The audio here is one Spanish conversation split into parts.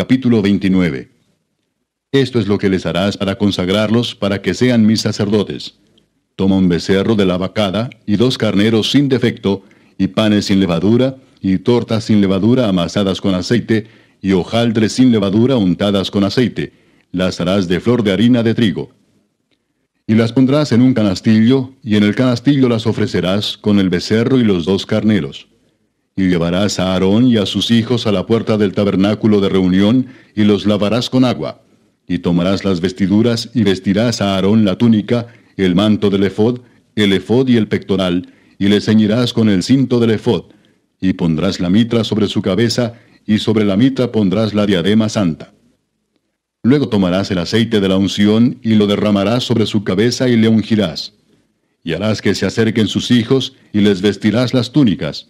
capítulo 29. Esto es lo que les harás para consagrarlos para que sean mis sacerdotes. Toma un becerro de la vacada y dos carneros sin defecto, y panes sin levadura, y tortas sin levadura amasadas con aceite, y hojaldres sin levadura untadas con aceite. Las harás de flor de harina de trigo. Y las pondrás en un canastillo, y en el canastillo las ofrecerás con el becerro y los dos carneros. Y llevarás a Aarón y a sus hijos a la puerta del tabernáculo de reunión, y los lavarás con agua. Y tomarás las vestiduras, y vestirás a Aarón la túnica, el manto del efod, el efod y el pectoral, y le ceñirás con el cinto del efod, y pondrás la mitra sobre su cabeza, y sobre la mitra pondrás la diadema santa. Luego tomarás el aceite de la unción, y lo derramarás sobre su cabeza, y le ungirás. Y harás que se acerquen sus hijos, y les vestirás las túnicas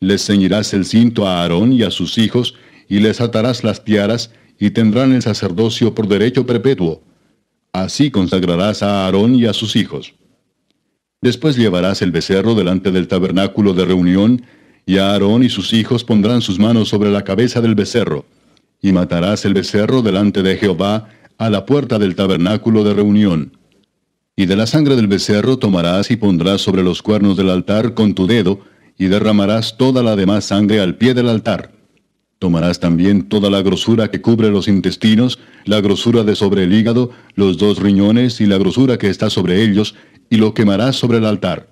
les ceñirás el cinto a Aarón y a sus hijos, y les atarás las tiaras, y tendrán el sacerdocio por derecho perpetuo. Así consagrarás a Aarón y a sus hijos. Después llevarás el becerro delante del tabernáculo de reunión, y Aarón y sus hijos pondrán sus manos sobre la cabeza del becerro, y matarás el becerro delante de Jehová a la puerta del tabernáculo de reunión. Y de la sangre del becerro tomarás y pondrás sobre los cuernos del altar con tu dedo, y derramarás toda la demás sangre al pie del altar. Tomarás también toda la grosura que cubre los intestinos, la grosura de sobre el hígado, los dos riñones y la grosura que está sobre ellos, y lo quemarás sobre el altar.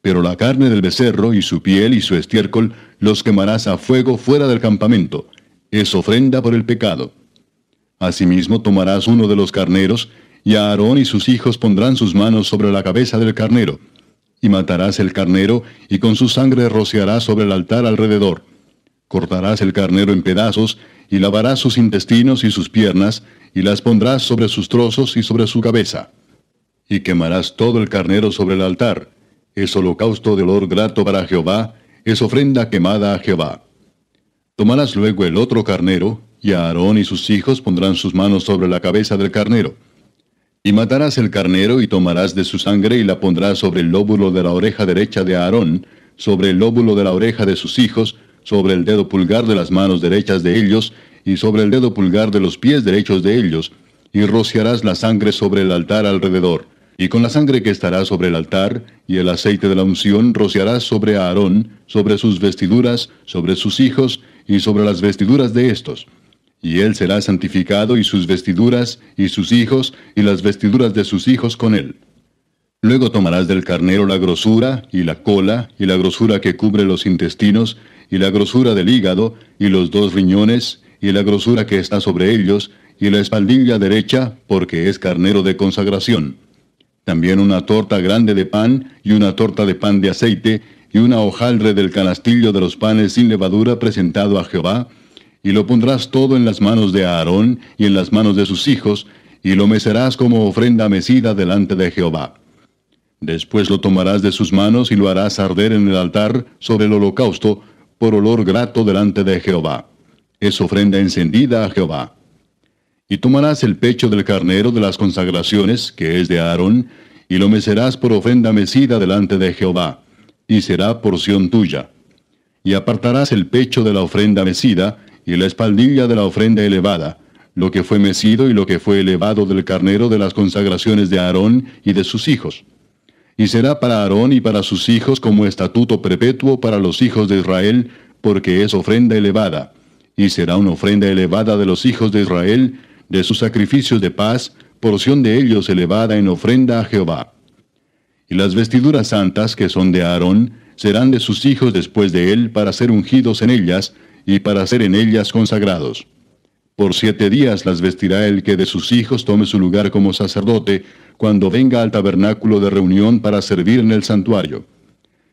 Pero la carne del becerro y su piel y su estiércol los quemarás a fuego fuera del campamento. Es ofrenda por el pecado. Asimismo tomarás uno de los carneros, y Aarón y sus hijos pondrán sus manos sobre la cabeza del carnero y matarás el carnero, y con su sangre rociarás sobre el altar alrededor. Cortarás el carnero en pedazos, y lavarás sus intestinos y sus piernas, y las pondrás sobre sus trozos y sobre su cabeza. Y quemarás todo el carnero sobre el altar. Es holocausto de olor grato para Jehová, es ofrenda quemada a Jehová. Tomarás luego el otro carnero, y a Aarón y sus hijos pondrán sus manos sobre la cabeza del carnero y matarás el carnero y tomarás de su sangre y la pondrás sobre el lóbulo de la oreja derecha de Aarón, sobre el lóbulo de la oreja de sus hijos, sobre el dedo pulgar de las manos derechas de ellos, y sobre el dedo pulgar de los pies derechos de ellos, y rociarás la sangre sobre el altar alrededor. Y con la sangre que estará sobre el altar, y el aceite de la unción rociarás sobre Aarón, sobre sus vestiduras, sobre sus hijos, y sobre las vestiduras de estos y él será santificado y sus vestiduras, y sus hijos, y las vestiduras de sus hijos con él. Luego tomarás del carnero la grosura, y la cola, y la grosura que cubre los intestinos, y la grosura del hígado, y los dos riñones, y la grosura que está sobre ellos, y la espaldilla derecha, porque es carnero de consagración. También una torta grande de pan, y una torta de pan de aceite, y una hojaldre del canastillo de los panes sin levadura presentado a Jehová, y lo pondrás todo en las manos de Aarón y en las manos de sus hijos, y lo mecerás como ofrenda mecida delante de Jehová. Después lo tomarás de sus manos y lo harás arder en el altar sobre el holocausto, por olor grato delante de Jehová. Es ofrenda encendida a Jehová. Y tomarás el pecho del carnero de las consagraciones, que es de Aarón, y lo mecerás por ofrenda mecida delante de Jehová, y será porción tuya. Y apartarás el pecho de la ofrenda mecida, y la espaldilla de la ofrenda elevada, lo que fue mecido y lo que fue elevado del carnero de las consagraciones de Aarón y de sus hijos. Y será para Aarón y para sus hijos como estatuto perpetuo para los hijos de Israel, porque es ofrenda elevada. Y será una ofrenda elevada de los hijos de Israel, de sus sacrificios de paz, porción de ellos elevada en ofrenda a Jehová. Y las vestiduras santas que son de Aarón serán de sus hijos después de él para ser ungidos en ellas, y para ser en ellas consagrados. Por siete días las vestirá el que de sus hijos tome su lugar como sacerdote, cuando venga al tabernáculo de reunión para servir en el santuario.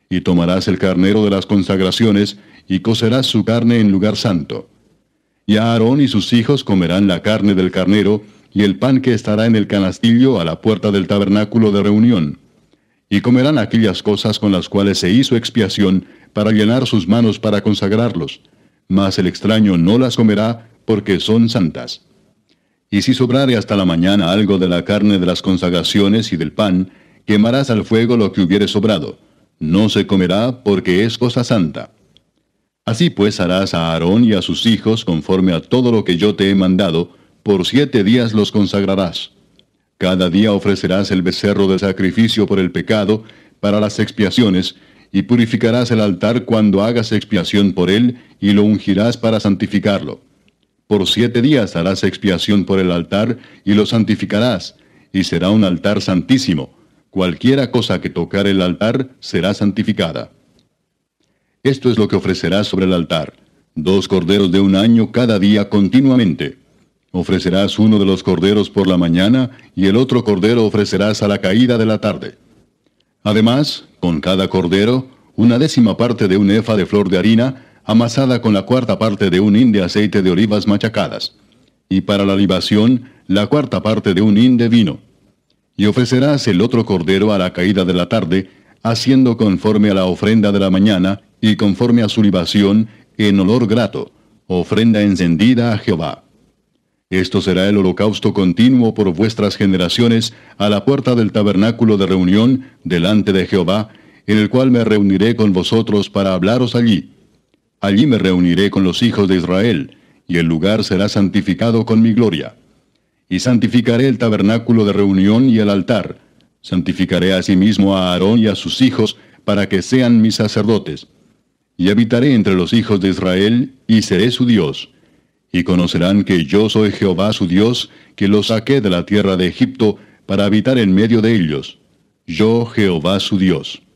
Y tomarás el carnero de las consagraciones, y cocerás su carne en lugar santo. Y Aarón y sus hijos comerán la carne del carnero, y el pan que estará en el canastillo a la puerta del tabernáculo de reunión. Y comerán aquellas cosas con las cuales se hizo expiación, para llenar sus manos para consagrarlos mas el extraño no las comerá porque son santas. Y si sobrare hasta la mañana algo de la carne de las consagraciones y del pan, quemarás al fuego lo que hubiere sobrado. No se comerá porque es cosa santa. Así pues harás a Aarón y a sus hijos conforme a todo lo que yo te he mandado, por siete días los consagrarás. Cada día ofrecerás el becerro de sacrificio por el pecado, para las expiaciones, y purificarás el altar cuando hagas expiación por él, y lo ungirás para santificarlo. Por siete días harás expiación por el altar, y lo santificarás, y será un altar santísimo. Cualquiera cosa que tocar el altar será santificada. Esto es lo que ofrecerás sobre el altar, dos corderos de un año cada día continuamente. Ofrecerás uno de los corderos por la mañana, y el otro cordero ofrecerás a la caída de la tarde. Además, con cada cordero, una décima parte de un efa de flor de harina, amasada con la cuarta parte de un hin de aceite de olivas machacadas, y para la libación, la cuarta parte de un hin de vino. Y ofrecerás el otro cordero a la caída de la tarde, haciendo conforme a la ofrenda de la mañana y conforme a su libación, en olor grato, ofrenda encendida a Jehová. Esto será el holocausto continuo por vuestras generaciones a la puerta del tabernáculo de reunión delante de Jehová, en el cual me reuniré con vosotros para hablaros allí. Allí me reuniré con los hijos de Israel, y el lugar será santificado con mi gloria. Y santificaré el tabernáculo de reunión y el altar. Santificaré asimismo a Aarón y a sus hijos, para que sean mis sacerdotes. Y habitaré entre los hijos de Israel, y seré su Dios y conocerán que yo soy Jehová su Dios, que los saqué de la tierra de Egipto para habitar en medio de ellos. Yo Jehová su Dios.